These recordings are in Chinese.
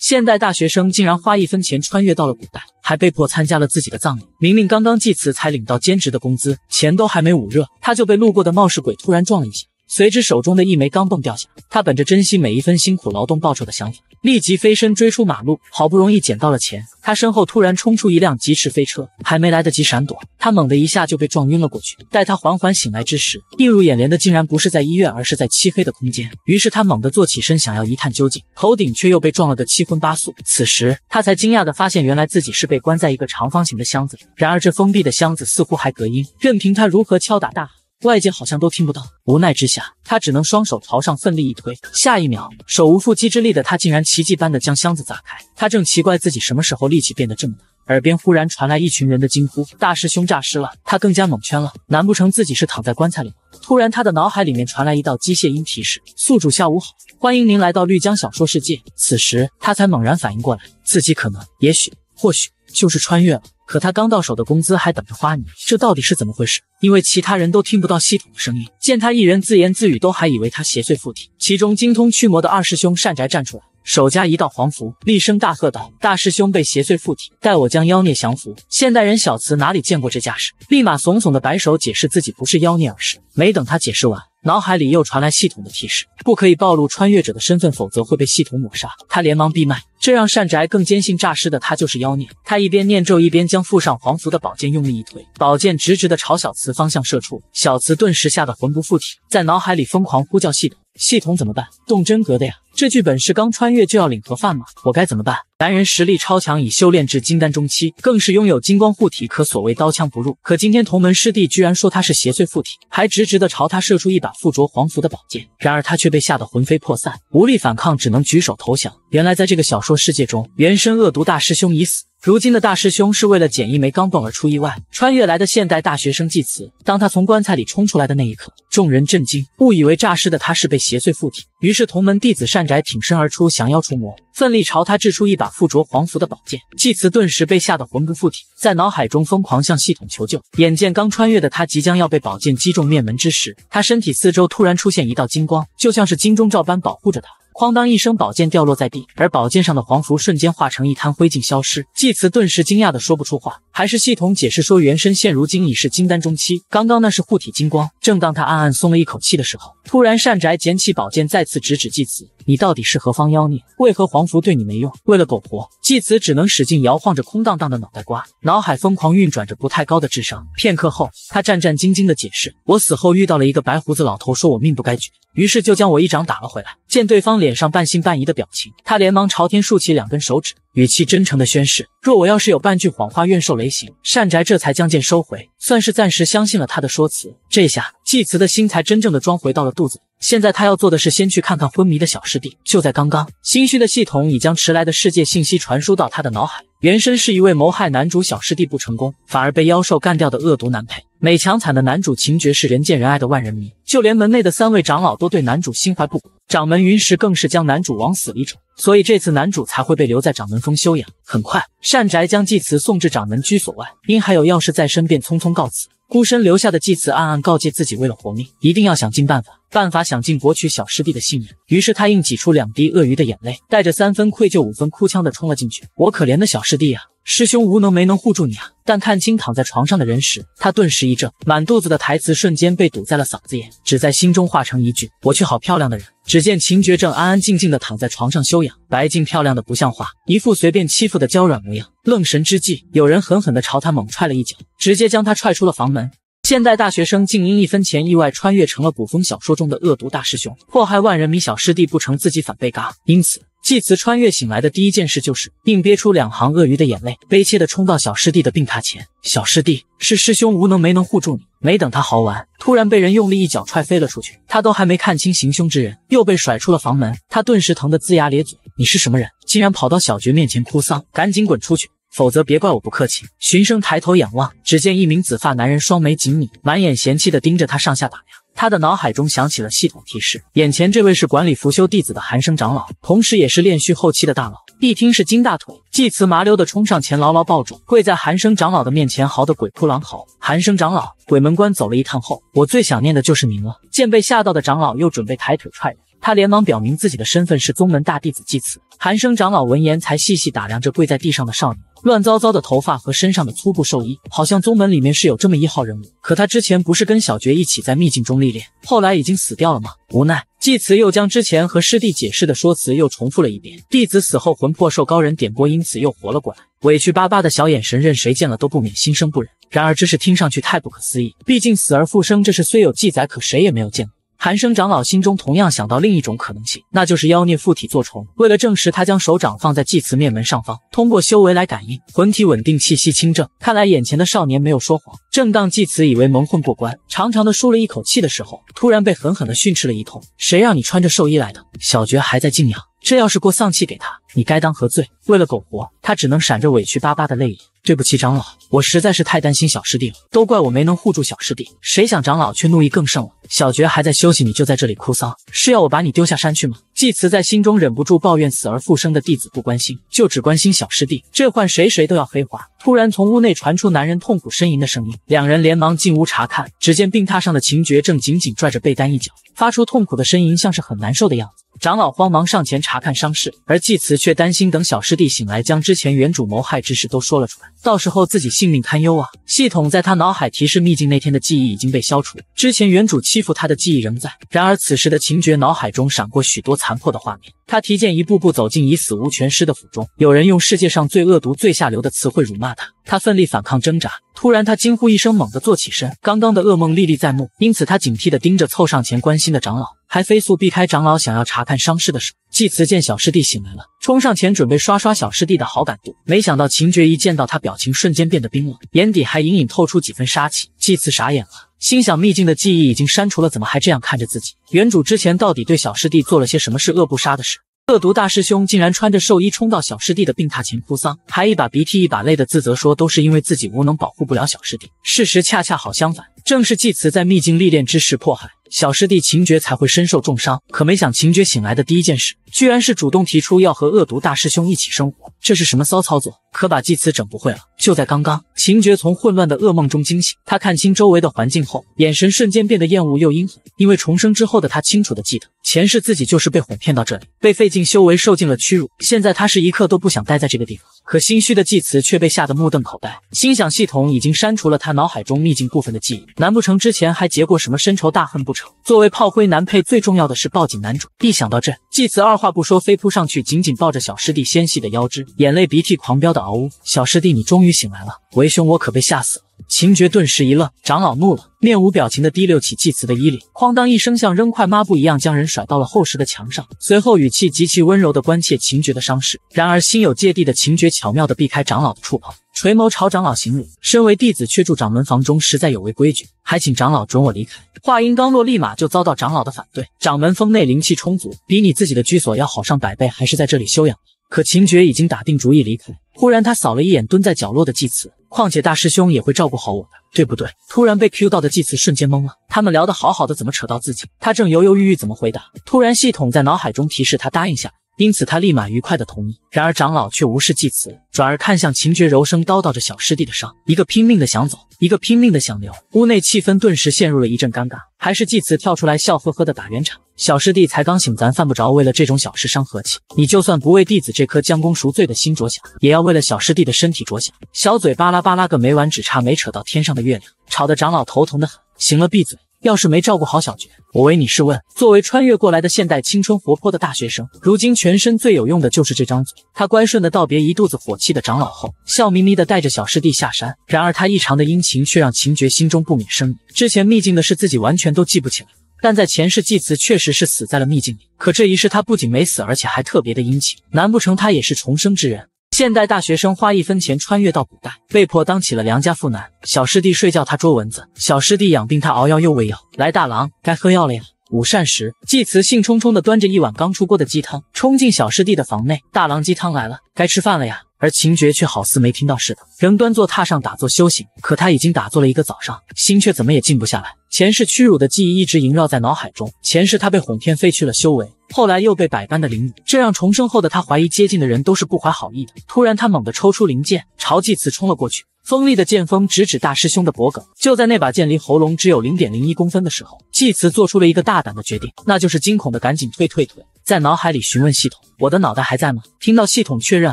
现代大学生竟然花一分钱穿越到了古代，还被迫参加了自己的葬礼。明明刚刚祭祀才领到兼职的工资，钱都还没捂热，他就被路过的冒失鬼突然撞了一下。随之，手中的一枚钢镚掉下。他本着珍惜每一分辛苦劳动报酬的想法，立即飞身追出马路。好不容易捡到了钱，他身后突然冲出一辆疾驰飞车，还没来得及闪躲，他猛地一下就被撞晕了过去。待他缓缓醒来之时，映入眼帘的竟然不是在医院，而是在漆黑的空间。于是他猛地坐起身，想要一探究竟，头顶却又被撞了个七荤八素。此时，他才惊讶地发现，原来自己是被关在一个长方形的箱子里。然而，这封闭的箱子似乎还隔音，任凭他如何敲打大。外界好像都听不到，无奈之下，他只能双手朝上奋力一推。下一秒，手无缚鸡之力的他竟然奇迹般的将箱子砸开。他正奇怪自己什么时候力气变得这么大，耳边忽然传来一群人的惊呼：“大师兄诈尸了！”他更加懵圈了，难不成自己是躺在棺材里？突然，他的脑海里面传来一道机械音提示：“宿主下午好，欢迎您来到绿江小说世界。”此时，他才猛然反应过来，自己可能、也许、或许就是穿越了。可他刚到手的工资还等着花呢，这到底是怎么回事？因为其他人都听不到系统的声音，见他一人自言自语，都还以为他邪祟附体。其中精通驱魔的二师兄善宅站出来。手加一道黄符，厉声大喝道：“大师兄被邪祟附体，待我将妖孽降服。”现代人小慈哪里见过这架势，立马怂怂的摆手解释自己不是妖孽而是。没等他解释完，脑海里又传来系统的提示：不可以暴露穿越者的身份，否则会被系统抹杀。他连忙闭麦，这让善宅更坚信诈尸的他就是妖孽。他一边念咒，一边将附上黄符的宝剑用力一推，宝剑直直的朝小慈方向射出。小慈顿时吓得魂不附体，在脑海里疯狂呼叫系统。系统怎么办？动真格的呀！这剧本是刚穿越就要领盒饭吗？我该怎么办？男人实力超强，已修炼至金丹中期，更是拥有金光护体，可所谓刀枪不入。可今天同门师弟居然说他是邪祟附体，还直直的朝他射出一把附着黄符的宝剑。然而他却被吓得魂飞魄散，无力反抗，只能举手投降。原来在这个小说世界中，原身恶毒大师兄已死。如今的大师兄是为了捡一枚钢镚而出意外穿越来的现代大学生祭慈。当他从棺材里冲出来的那一刻，众人震惊，误以为诈尸的他是被邪祟附体，于是同门弟子善宅挺身而出降妖除魔，奋力朝他掷出一把附着黄符的宝剑。祭慈顿时被吓得魂不附体，在脑海中疯狂向系统求救。眼见刚穿越的他即将要被宝剑击中面门之时，他身体四周突然出现一道金光，就像是金钟罩般保护着他。哐当一声，宝剑掉落在地，而宝剑上的黄符瞬间化成一滩灰烬消失。纪慈顿时惊讶的说不出话，还是系统解释说，原身现如今已是金丹中期，刚刚那是护体金光。正当他暗暗松了一口气的时候，突然善宅捡起宝剑，再次直指纪慈：“你到底是何方妖孽？为何黄符对你没用？”为了苟活，纪慈只能使劲摇晃着空荡荡的脑袋瓜，脑海疯狂运转着不太高的智商。片刻后，他战战兢兢的解释：“我死后遇到了一个白胡子老头，说我命不该绝，于是就将我一掌打了回来。见对方脸……”脸上半信半疑的表情，他连忙朝天竖起两根手指，语气真诚的宣誓：若我要是有半句谎话，愿受雷刑。善宅这才将剑收回，算是暂时相信了他的说辞。这下祭慈的心才真正的装回到了肚子里。现在他要做的是先去看看昏迷的小师弟。就在刚刚，心虚的系统已将迟来的世界信息传输到他的脑海。原身是一位谋害男主小师弟不成功，反而被妖兽干掉的恶毒男配。美强惨的男主秦爵是人见人爱的万人迷，就连门内的三位长老都对男主心怀不轨，掌门云石更是将男主往死里整，所以这次男主才会被留在掌门峰休养。很快，善宅将祭祠送至掌门居所外，因还有要事在身，便匆匆告辞。孤身留下的祭词暗暗告诫自己，为了活命，一定要想尽办法。办法想尽博取小师弟的信任，于是他硬挤出两滴鳄鱼的眼泪，带着三分愧疚、五分哭腔的冲了进去。我可怜的小师弟啊，师兄无能没能护住你啊！但看清躺在床上的人时，他顿时一怔，满肚子的台词瞬间被堵在了嗓子眼，只在心中化成一句：我去，好漂亮的人！只见秦爵正安安静静的躺在床上休养，白净漂亮的不像话，一副随便欺负的娇软模样。愣神之际，有人狠狠的朝他猛踹了一脚，直接将他踹出了房门。现代大学生竟因一分钱意外穿越成了古风小说中的恶毒大师兄，迫害万人迷小师弟不成，自己反被嘎。因此，祭慈穿越醒来的第一件事就是硬憋出两行鳄鱼的眼泪，悲切的冲到小师弟的病榻前：“小师弟，是师兄无能没能护住你。”没等他嚎完，突然被人用力一脚踹飞了出去。他都还没看清行凶之人，又被甩出了房门。他顿时疼得龇牙咧嘴：“你是什么人？竟然跑到小绝面前哭丧？赶紧滚出去！”否则别怪我不客气。循声抬头仰望，只见一名紫发男人双眉紧拧，满眼嫌弃地盯着他上下打量。他的脑海中响起了系统提示：眼前这位是管理伏修弟子的寒生长老，同时也是炼虚后期的大佬。一听是金大腿，祭慈麻溜地冲上前，牢牢抱住，跪在寒生长老的面前，嚎得鬼哭狼嚎。寒生长老，鬼门关走了一趟后，我最想念的就是您了。见被吓到的长老又准备抬腿踹人，他连忙表明自己的身份是宗门大弟子祭慈。寒生长老闻言，才细细打量着跪在地上的少年，乱糟糟的头发和身上的粗布寿衣，好像宗门里面是有这么一号人物。可他之前不是跟小绝一起在秘境中历练，后来已经死掉了吗？无奈，祭慈又将之前和师弟解释的说辞又重复了一遍：弟子死后魂魄受高人点拨，因此又活了过来。委屈巴巴的小眼神，任谁见了都不免心生不忍。然而这事听上去太不可思议，毕竟死而复生这事虽有记载，可谁也没有见过。寒生长老心中同样想到另一种可能性，那就是妖孽附体作虫。为了证实，他将手掌放在祭祠面门上方，通过修为来感应魂体稳定，气息清正。看来眼前的少年没有说谎。正当祭祠以为蒙混过关，长长的舒了一口气的时候，突然被狠狠的训斥了一通：“谁让你穿着寿衣来的？小绝还在静养，这要是过丧气给他，你该当何罪？”为了苟活，他只能闪着委屈巴巴的泪眼。对不起，长老，我实在是太担心小师弟了，都怪我没能护住小师弟。谁想长老却怒意更盛了。小觉还在休息，你就在这里哭丧，是要我把你丢下山去吗？季慈在心中忍不住抱怨：死而复生的弟子不关心，就只关心小师弟，这换谁谁都要黑化。突然从屋内传出男人痛苦呻吟的声音，两人连忙进屋查看，只见病榻上的秦觉正紧紧拽着被单一角，发出痛苦的呻吟，像是很难受的样子。长老慌忙上前查看伤势，而祭慈却担心等小师弟醒来，将之前原主谋害之事都说了出来，到时候自己性命堪忧啊！系统在他脑海提示，秘境那天的记忆已经被消除，之前原主欺负他的记忆仍在。然而此时的秦爵脑海中闪过许多残破的画面，他提剑一步步走进已死无全尸的府中，有人用世界上最恶毒、最下流的词汇辱骂他，他奋力反抗挣扎，突然他惊呼一声，猛地坐起身，刚刚的噩梦历历在目，因此他警惕地盯着凑上前关心的长老。还飞速避开长老想要查看伤势的手。季慈见小师弟醒来了，冲上前准备刷刷小师弟的好感度，没想到秦爵一见到他，表情瞬间变得冰冷，眼底还隐隐透出几分杀气。季慈傻眼了，心想秘境的记忆已经删除了，怎么还这样看着自己？原主之前到底对小师弟做了些什么是恶不杀的事？恶毒大师兄竟然穿着寿衣冲到小师弟的病榻前哭丧，还一把鼻涕一把泪的自责说都是因为自己无能，保护不了小师弟。事实恰恰好相反，正是季慈在秘境历练之时迫害。小师弟秦爵才会身受重伤，可没想秦爵醒来的第一件事，居然是主动提出要和恶毒大师兄一起生活，这是什么骚操作？可把祭辞整不会了。就在刚刚，秦爵从混乱的噩梦中惊醒，他看清周围的环境后，眼神瞬间变得厌恶又阴狠，因为重生之后的他清楚的记得。前世自己就是被哄骗到这里，被费尽修为受尽了屈辱。现在他是一刻都不想待在这个地方，可心虚的祭慈却被吓得目瞪口呆，心想系统已经删除了他脑海中秘境部分的记忆，难不成之前还结过什么深仇大恨不成？作为炮灰男配，最重要的是抱紧男主。一想到这，季慈二话不说，飞扑上去，紧紧抱着小师弟纤细的腰肢，眼泪鼻涕狂飙的嗷呜：“小师弟，你终于醒来了！为兄我可被吓死了！”秦爵顿时一愣，长老怒了，面无表情的提溜起季慈的衣领，哐当一声，像扔块抹布一样将人甩到了厚实的墙上。随后语气极其温柔的关切秦爵的伤势。然而心有芥蒂的秦爵巧妙的避开长老的触碰，垂眸朝长老行礼：“身为弟子，却住掌门房中，实在有违规矩，还请长老准我离开。”话音刚落，立马就遭到长老的反对。掌门峰内灵气充足，比你自己的居所要好上百倍，还是在这里休养。可秦爵已经打定主意离开。忽然，他扫了一眼蹲在角落的祭祠，况且大师兄也会照顾好我的，对不对？突然被 Q 到的祭祠瞬间懵了，他们聊得好好的，怎么扯到自己？他正犹犹豫豫怎么回答，突然系统在脑海中提示他答应下。来。因此，他立马愉快的同意。然而，长老却无视祭词，转而看向秦爵，柔声叨叨着小师弟的伤。一个拼命的想走，一个拼命的想留，屋内气氛顿时陷入了一阵尴尬。还是祭词跳出来，笑呵呵的打圆场：“小师弟才刚醒，咱犯不着为了这种小事伤和气。你就算不为弟子这颗将功赎罪的心着想，也要为了小师弟的身体着想。”小嘴巴拉巴拉个没完，只差没扯到天上的月亮，吵得长老头疼的很。行了，闭嘴。要是没照顾好小绝，我唯你是问。作为穿越过来的现代青春活泼的大学生，如今全身最有用的就是这张嘴。他乖顺的道别一肚子火气的长老后，笑眯眯的带着小师弟下山。然而他异常的殷勤，却让秦爵心中不免生疑。之前秘境的事，自己完全都记不起来。但在前世祭司确实是死在了秘境里。可这一世他不仅没死，而且还特别的殷勤。难不成他也是重生之人？现代大学生花一分钱穿越到古代，被迫当起了良家妇男。小师弟睡觉他捉蚊子，小师弟养病他熬药又喂药。来大郎，该喝药了呀！午膳时，纪慈兴冲冲地端着一碗刚出锅的鸡汤，冲进小师弟的房内。大郎，鸡汤来了，该吃饭了呀。而秦爵却好似没听到似的，仍端坐榻上打坐修行。可他已经打坐了一个早上，心却怎么也静不下来。前世屈辱的记忆一直萦绕在脑海中。前世他被哄骗废去了修为，后来又被百般的凌辱，这让重生后的他怀疑接近的人都是不怀好意的。突然，他猛地抽出灵剑，朝纪慈冲了过去。锋利的剑锋直指大师兄的脖颈，就在那把剑离喉咙只有零点零一公分的时候，纪慈做出了一个大胆的决定，那就是惊恐的赶紧退退退，在脑海里询问系统：“我的脑袋还在吗？”听到系统确认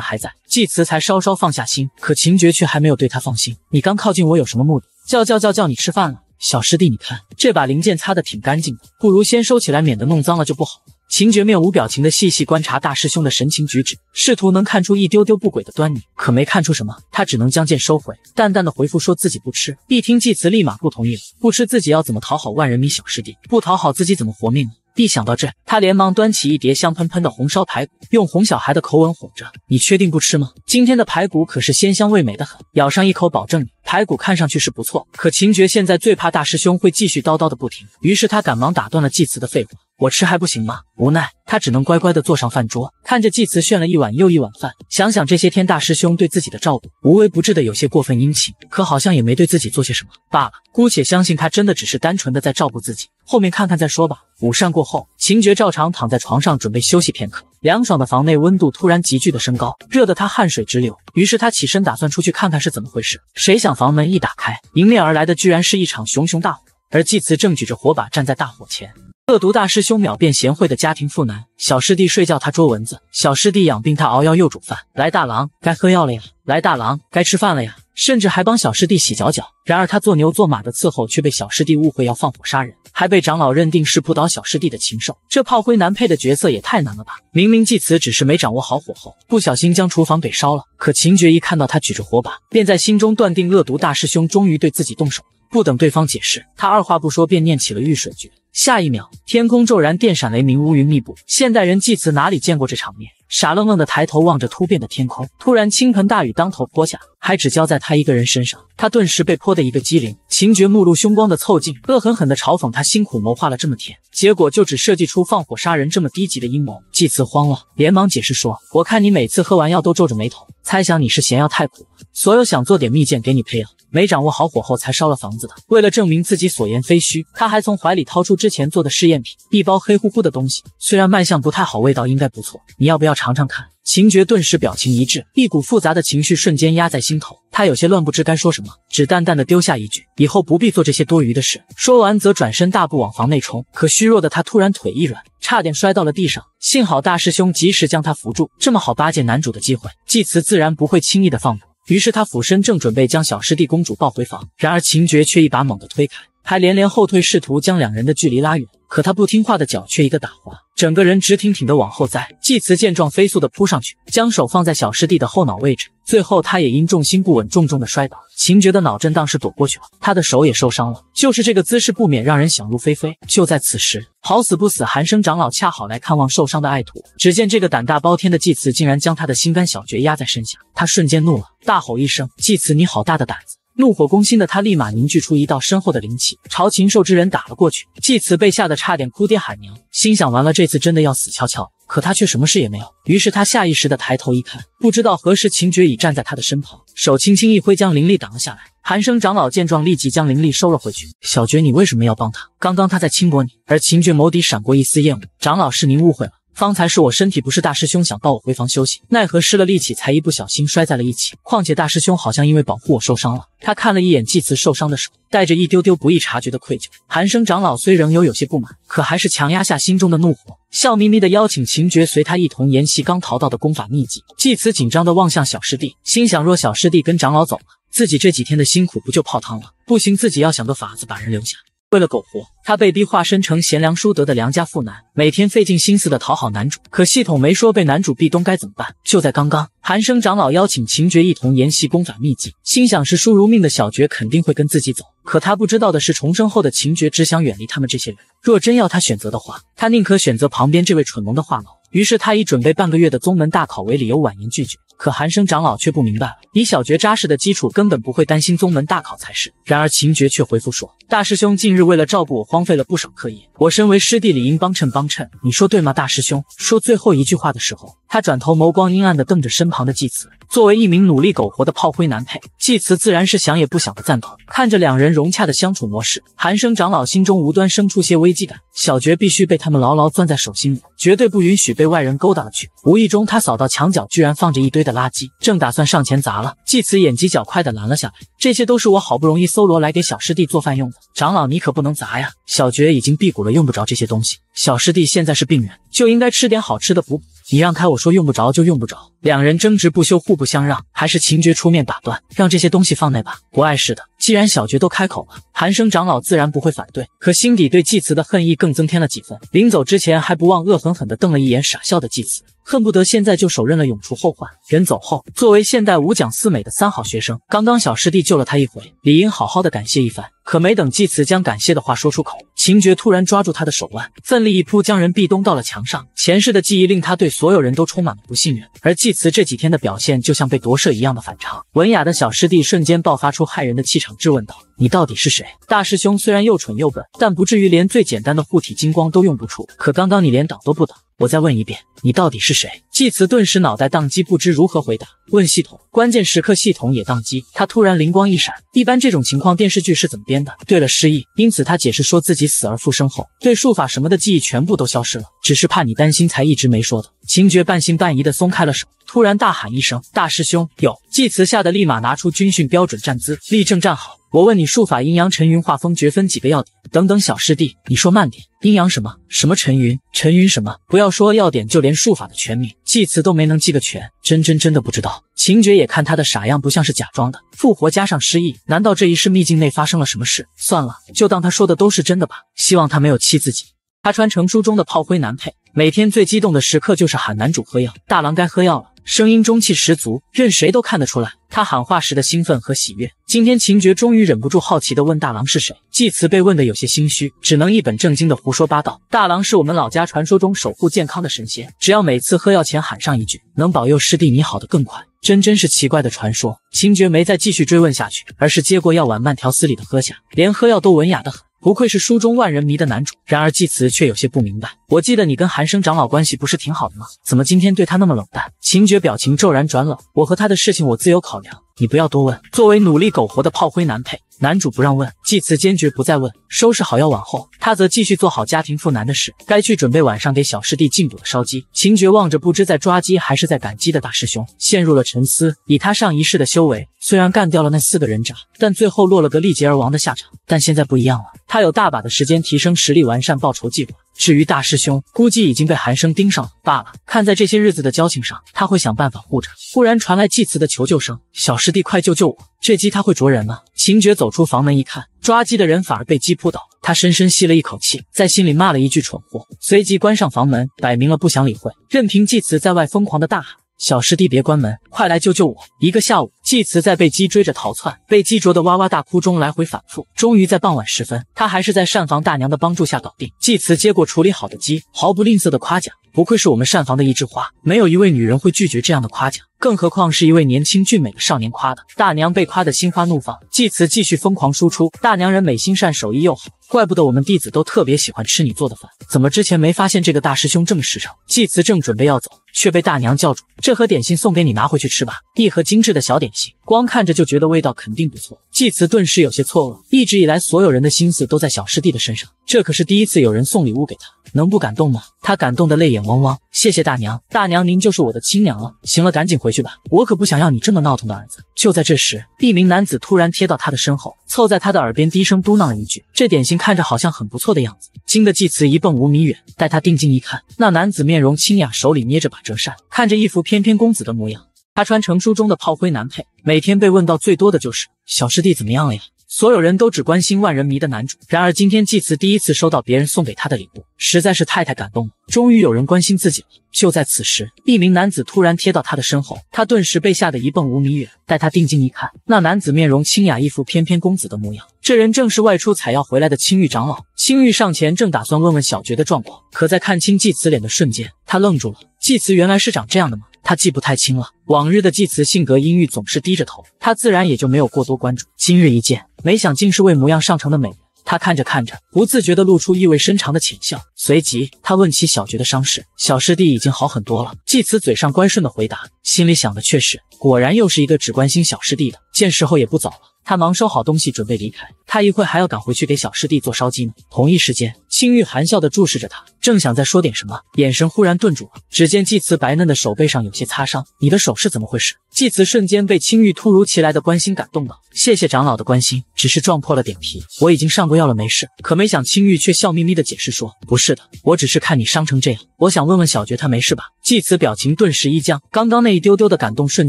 还在，纪慈才稍稍放下心。可秦爵却还没有对他放心：“你刚靠近我有什么目的？叫叫叫叫你吃饭了，小师弟，你看这把零件擦的挺干净的，不如先收起来，免得弄脏了就不好。”秦爵面无表情的细细观察大师兄的神情举止，试图能看出一丢丢不轨的端倪，可没看出什么，他只能将剑收回，淡淡的回复说自己不吃。一听季慈立马不同意了，不吃自己要怎么讨好万人迷小师弟？不讨好自己怎么活命？一想到这，他连忙端起一碟香喷喷的红烧排骨，用哄小孩的口吻哄着：“你确定不吃吗？今天的排骨可是鲜香味美的很，咬上一口保证你……”排骨看上去是不错，可秦爵现在最怕大师兄会继续叨叨的不停，于是他赶忙打断了季慈的废话。我吃还不行吗？无奈他只能乖乖的坐上饭桌，看着季慈炫了一碗又一碗饭，想想这些天大师兄对自己的照顾，无微不至的有些过分殷勤，可好像也没对自己做些什么罢了，姑且相信他真的只是单纯的在照顾自己，后面看看再说吧。午膳过后，秦爵照常躺在床上准备休息片刻，凉爽的房内温度突然急剧的升高，热得他汗水直流，于是他起身打算出去看看是怎么回事，谁想房门一打开，迎面而来的居然是一场熊熊大火。而祭慈正举着火把站在大火前，恶毒大师兄秒变贤惠的家庭妇男。小师弟睡觉他捉蚊子，小师弟养病他熬药又煮饭。来大郎该喝药了呀，来大郎该吃饭了呀，甚至还帮小师弟洗脚脚。然而他做牛做马的伺候，却被小师弟误会要放火杀人，还被长老认定是扑倒小师弟的禽兽。这炮灰男配的角色也太难了吧！明明祭慈只是没掌握好火候，不小心将厨房给烧了，可秦爵一看到他举着火把，便在心中断定恶毒大师兄终于对自己动手。不等对方解释，他二话不说便念起了御水诀。下一秒，天空骤然电闪雷鸣，乌云密布。现代人祭祀哪里见过这场面，傻愣愣的抬头望着突变的天空。突然，倾盆大雨当头泼下，还只浇在他一个人身上。他顿时被泼的一个激灵。秦爵目露凶光的凑近，恶狠狠地嘲讽他：“辛苦谋划了这么天，结果就只设计出放火杀人这么低级的阴谋。”祭祀慌了，连忙解释说：“我看你每次喝完药都皱着眉头，猜想你是嫌药太苦，所以想做点蜜饯给你配药。”没掌握好火候才烧了房子的。为了证明自己所言非虚，他还从怀里掏出之前做的试验品，一包黑乎乎的东西。虽然卖相不太好，味道应该不错，你要不要尝尝看？秦爵顿时表情一滞，一股复杂的情绪瞬间压在心头，他有些乱，不知该说什么，只淡淡的丢下一句：“以后不必做这些多余的事。”说完则转身大步往房内冲。可虚弱的他突然腿一软，差点摔到了地上，幸好大师兄及时将他扶住。这么好巴结男主的机会，季慈自然不会轻易的放过。于是他俯身，正准备将小师弟公主抱回房，然而秦爵却一把猛地推开。还连连后退，试图将两人的距离拉远，可他不听话的脚却一个打滑，整个人直挺挺的往后栽。祭慈见状，飞速的扑上去，将手放在小师弟的后脑位置，最后他也因重心不稳，重重的摔倒。秦爵的脑震荡是躲过去了，他的手也受伤了，就是这个姿势不免让人想入非非。就在此时，好死不死，寒生长老恰好来看望受伤的爱徒，只见这个胆大包天的祭慈竟然将他的心肝小诀压在身下，他瞬间怒了，大吼一声：“祭慈，你好大的胆子！”怒火攻心的他，立马凝聚出一道深厚的灵气，朝禽兽之人打了过去。祭慈被吓得差点哭爹喊娘，心想完了，这次真的要死翘翘。可他却什么事也没有。于是他下意识的抬头一看，不知道何时秦爵已站在他的身旁，手轻轻一挥，将灵力挡了下来。寒生长老见状，立即将灵力收了回去。小爵，你为什么要帮他？刚刚他在轻薄你。而秦爵眸底闪过一丝厌恶。长老是您误会了。方才是我身体不适，大师兄想抱我回房休息，奈何失了力气，才一不小心摔在了一起。况且大师兄好像因为保护我受伤了。他看了一眼祭慈受伤的手，带着一丢丢不易察觉的愧疚。寒生长老虽仍有有些不满，可还是强压下心中的怒火，笑眯眯的邀请秦爵随他一同研习刚淘到的功法秘籍。祭慈紧张的望向小师弟，心想若小师弟跟长老走了，自己这几天的辛苦不就泡汤了？不行，自己要想个法子把人留下。为了苟活，他被逼化身成贤良淑德的良家妇男，每天费尽心思的讨好男主。可系统没说被男主壁咚该怎么办。就在刚刚，寒生长老邀请秦爵一同研习功法秘籍，心想是书如命的小爵肯定会跟自己走。可他不知道的是，重生后的秦爵只想远离他们这些人。若真要他选择的话，他宁可选择旁边这位蠢萌的话痨。于是他以准备半个月的宗门大考为理由婉言拒绝。可寒生长老却不明白了，以小绝扎实的基础，根本不会担心宗门大考才是。然而秦爵却回复说：“大师兄近日为了照顾我，荒废了不少课业。我身为师弟，理应帮衬帮衬。你说对吗，大师兄？”说最后一句话的时候，他转头眸光阴暗地瞪着身旁的祭慈。作为一名努力苟活的炮灰男配，祭慈自然是想也不想的赞同。看着两人。融洽的相处模式，寒生长老心中无端生出些危机感。小绝必须被他们牢牢攥在手心里，绝对不允许被外人勾搭了去。无意中，他扫到墙角居然放着一堆的垃圾，正打算上前砸了，继此眼疾脚快的拦了下来。这些都是我好不容易搜罗来给小师弟做饭用的，长老你可不能砸呀！小绝已经辟谷了，用不着这些东西。小师弟现在是病人，就应该吃点好吃的补补。你让开，我说用不着就用不着。两人争执不休，互不相让，还是秦爵出面打断，让这些东西放那吧，不碍事的。既然小绝都开口了，寒生长老自然不会反对。可心底对祭慈的恨意更增添了几分。临走之前还不忘恶狠狠地瞪了一眼傻笑的祭慈，恨不得现在就手刃了，永除后患。人走后，作为现代五讲四美的三好学生，刚刚小师弟救了他一回，理应好好的感谢一番。可没等祭慈将感谢的话说出口，秦爵突然抓住他的手腕，奋力一扑，将人壁咚到了墙上。前世的记忆令他对所有人都充满了不信任，而祭慈这几天的表现就像被夺舍一样的反常。文雅的小师弟瞬间爆发出骇人的气场。质问道：“你到底是谁？”大师兄虽然又蠢又笨，但不至于连最简单的护体金光都用不出。可刚刚你连挡都不挡，我再问一遍，你到底是谁？季慈顿时脑袋宕机，不知如何回答。问系统，关键时刻系统也宕机。他突然灵光一闪，一般这种情况电视剧是怎么编的？对了，失忆。因此他解释说自己死而复生后，对术法什么的记忆全部都消失了，只是怕你担心才一直没说的。秦爵半信半疑的松开了手。突然大喊一声：“大师兄！”有祭辞吓得立马拿出军训标准站姿，立正站好。我问你术法阴阳沉云画风诀分几个要点？等等，小师弟，你说慢点。阴阳什么什么沉云沉云什么？不要说要点，就连术法的全名，祭辞都没能记个全，真真真的不知道。秦爵也看他的傻样，不像是假装的。复活加上失忆，难道这一世秘境内发生了什么事？算了，就当他说的都是真的吧。希望他没有气自己。他穿成书中的炮灰男配。每天最激动的时刻就是喊男主喝药，大郎该喝药了，声音中气十足，任谁都看得出来他喊话时的兴奋和喜悦。今天秦爵终于忍不住好奇的问大郎是谁，季慈被问得有些心虚，只能一本正经的胡说八道，大郎是我们老家传说中守护健康的神仙，只要每次喝药前喊上一句，能保佑师弟你好得更快，真真是奇怪的传说。秦爵没再继续追问下去，而是接过药碗，慢条斯理的喝下，连喝药都文雅的很。不愧是书中万人迷的男主，然而季慈却有些不明白。我记得你跟韩生长老关系不是挺好的吗？怎么今天对他那么冷淡？秦爵表情骤然转冷，我和他的事情我自有考量。你不要多问。作为努力苟活的炮灰男配，男主不让问，继慈坚决不再问。收拾好药碗后，他则继续做好家庭妇男的事，该去准备晚上给小师弟进补的烧鸡。秦爵望着不知在抓鸡还是在赶鸡的大师兄，陷入了沉思。以他上一世的修为，虽然干掉了那四个人渣，但最后落了个力竭而亡的下场。但现在不一样了，他有大把的时间提升实力，完善报仇计划。至于大师兄，估计已经被寒生盯上了罢了。看在这些日子的交情上，他会想办法护着。忽然传来祭慈的求救声：“小师弟，快救救我！这鸡他会啄人吗？”秦爵走出房门一看，抓鸡的人反而被鸡扑倒。他深深吸了一口气，在心里骂了一句蠢货，随即关上房门，摆明了不想理会，任凭祭慈在外疯狂的大喊。小师弟，别关门！快来救救我！一个下午，季慈在被鸡追着逃窜，被鸡啄的哇哇大哭中来回反复，终于在傍晚时分，他还是在膳房大娘的帮助下搞定。季慈接过处理好的鸡，毫不吝啬的夸奖：“不愧是我们膳房的一枝花，没有一位女人会拒绝这样的夸奖，更何况是一位年轻俊美的少年夸的。”大娘被夸的心花怒放，季慈继续疯狂输出。大娘人美心善，手艺又好。怪不得我们弟子都特别喜欢吃你做的饭，怎么之前没发现这个大师兄这么实诚？祭慈正准备要走，却被大娘叫住：“这盒点心送给你，拿回去吃吧。”一盒精致的小点心，光看着就觉得味道肯定不错。季慈顿时有些错愕，一直以来所有人的心思都在小师弟的身上，这可是第一次有人送礼物给他，能不感动吗？他感动的泪眼汪汪，谢谢大娘，大娘您就是我的亲娘了。行了，赶紧回去吧，我可不想要你这么闹腾的儿子。就在这时，一名男子突然贴到他的身后，凑在他的耳边低声嘟囔了一句：“这点心看着好像很不错的样子。”惊得季慈一蹦五米远。待他定睛一看，那男子面容清雅，手里捏着把折扇，看着一副翩翩公子的模样。他穿成书中的炮灰男配，每天被问到最多的就是“小师弟怎么样了呀？”所有人都只关心万人迷的男主。然而今天祭慈第一次收到别人送给他的礼物，实在是太太感动了，终于有人关心自己了。就在此时，一名男子突然贴到他的身后，他顿时被吓得一蹦五米远。待他定睛一看，那男子面容清雅，一副翩翩公子的模样。这人正是外出采药回来的青玉长老。青玉上前正打算问问小觉的状况，可在看清祭慈脸的瞬间，他愣住了：祭慈原来是长这样的吗？他记不太清了，往日的季慈性格阴郁，总是低着头，他自然也就没有过多关注。今日一见，没想竟是位模样上乘的美人。他看着看着，不自觉的露出意味深长的浅笑。随即，他问起小觉的伤势，小师弟已经好很多了。季慈嘴上乖顺的回答，心里想的却是，果然又是一个只关心小师弟的。见时候也不早了，他忙收好东西，准备离开。他一会还要赶回去给小师弟做烧鸡呢。同一时间，青玉含笑的注视着他，正想再说点什么，眼神忽然顿住了。只见纪慈白嫩的手背上有些擦伤，你的手是怎么回事？纪慈瞬间被青玉突如其来的关心感动到，谢谢长老的关心，只是撞破了点皮，我已经上过药了，没事。可没想青玉却笑眯眯的解释说：“不是的，我只是看你伤成这样，我想问问小觉他没事吧。”纪慈表情顿时一僵，刚刚那一丢丢的感动瞬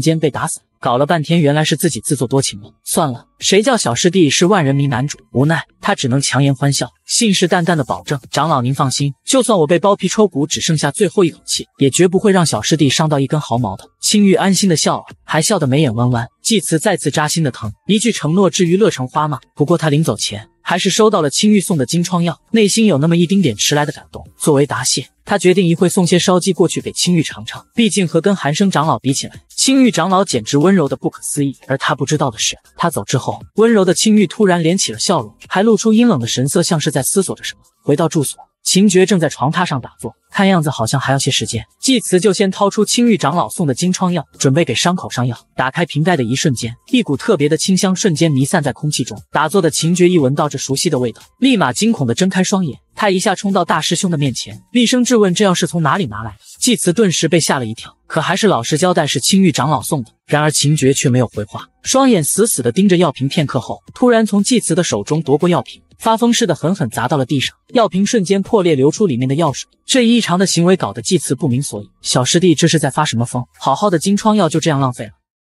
间被打散。搞了半天，原来是自己自作多情了。算了，谁叫小师弟是万人迷男主，无奈他只能强颜欢笑，信誓旦旦的保证：“长老您放心，就算我被剥皮抽骨，只剩下最后一口气，也绝不会让小师弟伤到一根毫毛的。”青玉安心的笑了，还笑得眉眼弯弯。季慈再次扎心的疼，一句承诺至于乐成花吗？不过他临走前。还是收到了青玉送的金疮药，内心有那么一丁点迟来的感动。作为答谢，他决定一会送些烧鸡过去给青玉尝尝。毕竟和跟寒生长老比起来，青玉长老简直温柔的不可思议。而他不知道的是，他走之后，温柔的青玉突然敛起了笑容，还露出阴冷的神色，像是在思索着什么。回到住所。秦爵正在床榻上打坐，看样子好像还要些时间。纪慈就先掏出青玉长老送的金疮药，准备给伤口上药。打开瓶盖的一瞬间，一股特别的清香瞬间弥散在空气中。打坐的秦爵一闻到这熟悉的味道，立马惊恐的睁开双眼，他一下冲到大师兄的面前，厉声质问：“这药是从哪里拿来的？”纪慈顿时被吓了一跳，可还是老实交代是青玉长老送的。然而秦爵却没有回话，双眼死死的盯着药瓶，片刻后，突然从纪慈的手中夺过药瓶。发疯似的狠狠砸到了地上，药瓶瞬间破裂，流出里面的药水。这一异常的行为搞得祭慈不明所以，小师弟这是在发什么疯？好好的金疮药就这样浪费了。